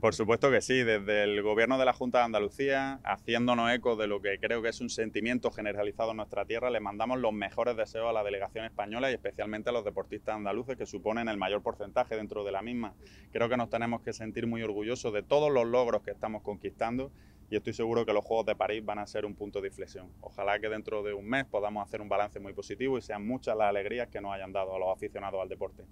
Por supuesto que sí, desde el gobierno de la Junta de Andalucía, haciéndonos eco de lo que creo que es un sentimiento generalizado en nuestra tierra, le mandamos los mejores deseos a la delegación española y especialmente a los deportistas andaluces que suponen el mayor porcentaje dentro de la misma. Creo que nos tenemos que sentir muy orgullosos de todos los logros que estamos conquistando y estoy seguro que los Juegos de París van a ser un punto de inflexión. Ojalá que dentro de un mes podamos hacer un balance muy positivo y sean muchas las alegrías que nos hayan dado a los aficionados al deporte.